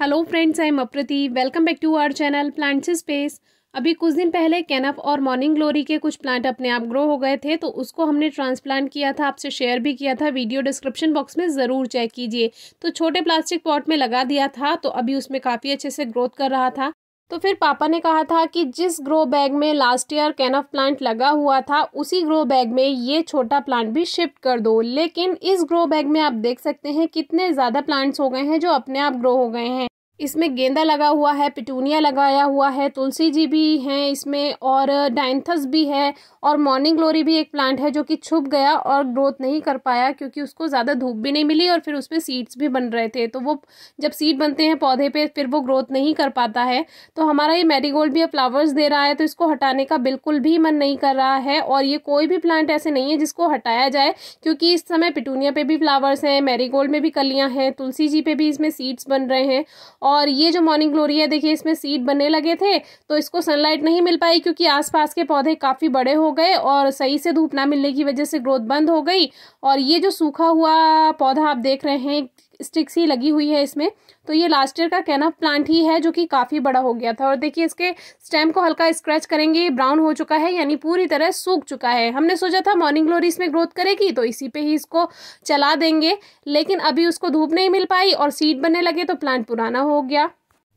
hello friends I am Aprati welcome back to our channel Plants Space अभी कुछ दिन पहले कैनप और मॉर्निंग ग्लोरी के कुछ प्लांट अपने आप ग्रो हो गए थे तो उसको हमने ट्रांसप्लांट किया था आपसे शेयर भी किया था वीडियो डिस्क्रिप्शन बॉक्स में ज़रूर चेक कीजिए तो छोटे प्लास्टिक पॉट में लगा दिया था तो अभी उसमें काफ़ी अच्छे से ग्रोथ कर रहा था तो फिर पापा ने कहा था कि जिस ग्रो बैग में लास्ट ईयर कैनफ प्लांट लगा हुआ था उसी ग्रो बैग में ये छोटा प्लांट भी शिफ्ट कर दो लेकिन इस ग्रो बैग में आप देख सकते हैं कितने ज़्यादा प्लांट्स हो गए हैं जो अपने आप ग्रो हो गए हैं इसमें गेंदा लगा हुआ है पिटूनिया लगाया हुआ है तुलसी जी भी हैं इसमें और डाइंथस भी है और मॉर्निंग ग्लोरी भी एक प्लांट है जो कि छुप गया और ग्रोथ नहीं कर पाया क्योंकि उसको ज़्यादा धूप भी नहीं मिली और फिर उसमें सीड्स भी बन रहे थे तो वो जब सीड बनते हैं पौधे पे फिर वो ग्रोथ नहीं कर पाता है तो हमारा ये मेरीगोल्ड भी अब फ्लावर्स दे रहा है तो इसको हटाने का बिल्कुल भी मन नहीं कर रहा है और ये कोई भी प्लांट ऐसे नहीं है जिसको हटाया जाए क्योंकि इस समय पिटूनिया पर भी फ्लावर्स हैं मेरीगोल्ड में भी कलियाँ हैं तुलसी जी पर भी इसमें सीड्स बन रहे हैं और ये जो मॉर्निंग ग्लोरी है देखिए इसमें सीड बनने लगे थे तो इसको सनलाइट नहीं मिल पाई क्योंकि आसपास के पौधे काफ़ी बड़े हो गए और सही से धूप ना मिलने की वजह से ग्रोथ बंद हो गई और ये जो सूखा हुआ पौधा आप देख रहे हैं स्टिक्स ही लगी हुई है इसमें तो ये लास्ट ईयर का कैनअ प्लांट ही है जो कि काफ़ी बड़ा हो गया था और देखिए इसके स्टेम को हल्का स्क्रैच करेंगे ब्राउन हो चुका है यानी पूरी तरह सूख चुका है हमने सोचा था मॉर्निंग ग्लोरी इसमें ग्रोथ करेगी तो इसी पे ही इसको चला देंगे लेकिन अभी उसको धूप नहीं मिल पाई और सीड बनने लगे तो प्लांट पुराना हो गया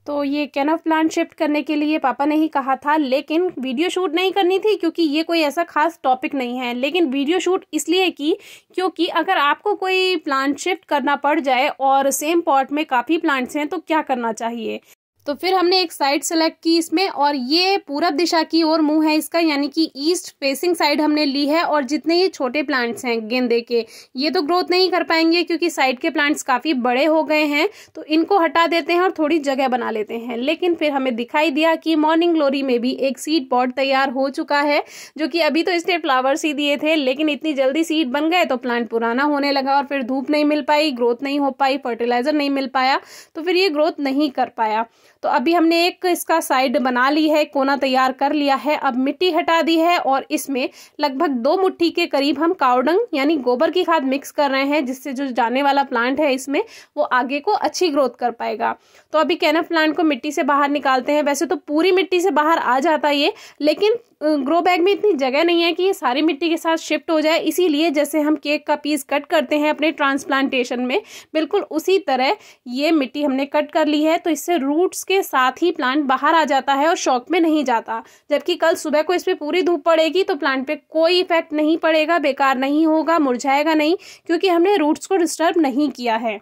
तो ये कैन ऑफ प्लान शिफ्ट करने के लिए पापा ने ही कहा था लेकिन वीडियो शूट नहीं करनी थी क्योंकि ये कोई ऐसा खास टॉपिक नहीं है लेकिन वीडियो शूट इसलिए की क्योंकि अगर आपको कोई प्लांट शिफ्ट करना पड़ जाए और सेम पॉट में काफ़ी प्लांट्स हैं तो क्या करना चाहिए तो फिर हमने एक साइड सेलेक्ट की इसमें और ये पूरब दिशा की ओर मुंह है इसका यानी कि ईस्ट फेसिंग साइड हमने ली है और जितने ये छोटे प्लांट्स हैं गेंदे के ये तो ग्रोथ नहीं कर पाएंगे क्योंकि साइड के प्लांट्स काफ़ी बड़े हो गए हैं तो इनको हटा देते हैं और थोड़ी जगह बना लेते हैं लेकिन फिर हमें दिखाई दिया कि मॉर्निंग ग्लोरी में भी एक सीड पॉट तैयार हो चुका है जो कि अभी तो इसने फ्लावर्स ही दिए थे लेकिन इतनी जल्दी सीड बन गए तो प्लांट पुराना होने लगा और फिर धूप नहीं मिल पाई ग्रोथ नहीं हो पाई फर्टिलाइजर नहीं मिल पाया तो फिर ये ग्रोथ नहीं कर पाया तो अभी हमने एक इसका साइड बना ली है कोना तैयार कर लिया है अब मिट्टी हटा दी है और इसमें लगभग दो मुट्ठी के करीब हम कावडंग यानी गोबर की खाद मिक्स कर रहे हैं जिससे जो जाने वाला प्लांट है इसमें वो आगे को अच्छी ग्रोथ कर पाएगा तो अभी कैनफ प्लांट को मिट्टी से बाहर निकालते हैं वैसे तो पूरी मिट्टी से बाहर आ जाता है ये लेकिन ग्रो बैग में इतनी जगह नहीं है कि ये सारी मिट्टी के साथ शिफ्ट हो जाए इसीलिए जैसे हम केक का पीस कट करते हैं अपने ट्रांसप्लांटेशन में बिल्कुल उसी तरह ये मिट्टी हमने कट कर ली है तो इससे रूट्स के साथ ही प्लांट बाहर आ जाता है और शौक में नहीं जाता जबकि कल सुबह को इस पर पूरी धूप पड़ेगी तो प्लांट पर कोई इफेक्ट नहीं पड़ेगा बेकार नहीं होगा मुरझाएगा नहीं क्योंकि हमने रूट्स को डिस्टर्ब नहीं किया है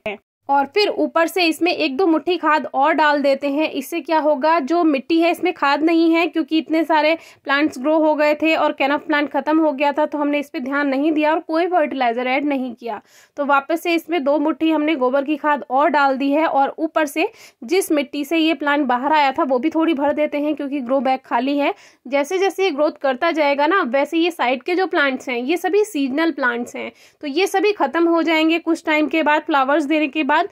और फिर ऊपर से इसमें एक दो मुट्ठी खाद और डाल देते हैं इससे क्या होगा जो मिट्टी है इसमें खाद नहीं है क्योंकि इतने सारे प्लांट्स ग्रो हो गए थे और कैनफ प्लांट ख़त्म हो गया था तो हमने इस पर ध्यान नहीं दिया और कोई फर्टिलाइज़र ऐड नहीं किया तो वापस से इसमें दो मुट्ठी हमने गोबर की खाद और डाल दी है और ऊपर से जिस मिट्टी से ये प्लांट बाहर आया था वो भी थोड़ी भर देते हैं क्योंकि ग्रो बैग खाली है जैसे जैसे ये ग्रोथ करता जाएगा ना वैसे ये साइड के जो प्लांट्स हैं ये सभी सीजनल प्लांट्स हैं तो ये सभी ख़त्म हो जाएंगे कुछ टाइम के बाद फ्लावर्स देने के बाद बाद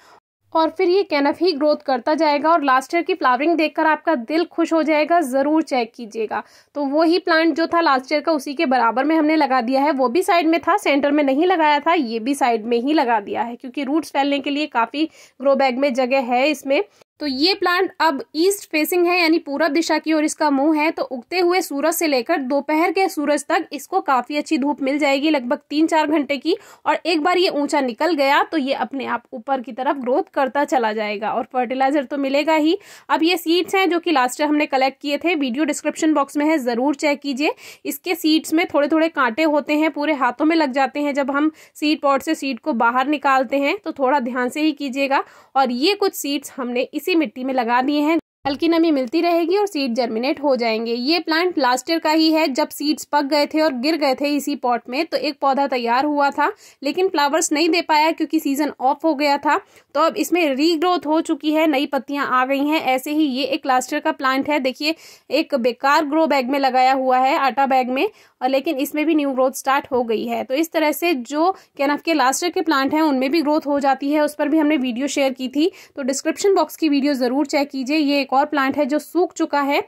और फिर ये कैनफ ही ग्रोथ करता जाएगा और लास्ट ईयर की फ्लावरिंग देखकर आपका दिल खुश हो जाएगा ज़रूर चेक कीजिएगा तो वही प्लांट जो था लास्ट ईयर का उसी के बराबर में हमने लगा दिया है वो भी साइड में था सेंटर में नहीं लगाया था ये भी साइड में ही लगा दिया है क्योंकि रूट्स फैलने के लिए काफ़ी ग्रो बैग में जगह है इसमें तो ये प्लांट अब ईस्ट फेसिंग है यानी पूरब दिशा की ओर इसका मुंह है तो उगते हुए सूरज से लेकर दोपहर के सूरज तक इसको काफ़ी अच्छी धूप मिल जाएगी लगभग तीन चार घंटे की और एक बार ये ऊंचा निकल गया तो ये अपने आप ऊपर की तरफ ग्रोथ करता चला जाएगा और फर्टिलाइजर तो मिलेगा ही अब ये सीड्स हैं जो कि लास्ट ईयर हमने कलेक्ट किए थे वीडियो डिस्क्रिप्शन बॉक्स में है ज़रूर चेक कीजिए इसके सीड्स में थोड़े थोड़े कांटे होते हैं पूरे हाथों में लग जाते हैं जब हम सीड पॉट से सीड को बाहर निकालते हैं तो थोड़ा ध्यान से ही कीजिएगा और ये कुछ सीड्स हमने इस इसी मिट्टी में लगा दिए हैं हल्की नमी मिलती रहेगी और सीड जर्मिनेट हो जाएंगे ये प्लांट लास्ट ईयर का ही है जब सीड्स पक गए थे और गिर गए थे इसी पॉट में तो एक पौधा तैयार हुआ था लेकिन फ्लावर्स नहीं दे पाया क्योंकि सीजन ऑफ हो गया था तो अब इसमें रीग्रोथ हो चुकी है नई पत्तियां आ गई हैं ऐसे ही ये एक लास्ट ईयर का प्लांट है देखिए एक बेकार ग्रो बैग में लगाया हुआ है आटा बैग में और लेकिन इसमें भी न्यू ग्रोथ स्टार्ट हो गई है तो इस तरह से जो कैनफ के लास्ट ईयर के प्लांट हैं उनमें भी ग्रोथ हो जाती है उस पर भी हमने वीडियो शेयर की थी तो डिस्क्रिप्शन बॉक्स की वीडियो ज़रूर चेक कीजिए ये एक और प्लांट है जो सूख चुका है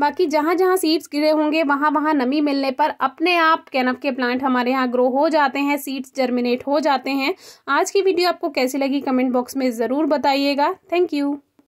बाकी जहाँ जहाँ सीड्स गिरे होंगे वहाँ वहाँ नमी मिलने पर अपने आप कैनप के प्लांट हमारे यहाँ ग्रो हो जाते हैं सीड्स जर्मिनेट हो जाते हैं आज की वीडियो आपको कैसी लगी कमेंट बॉक्स में ज़रूर बताइएगा थैंक यू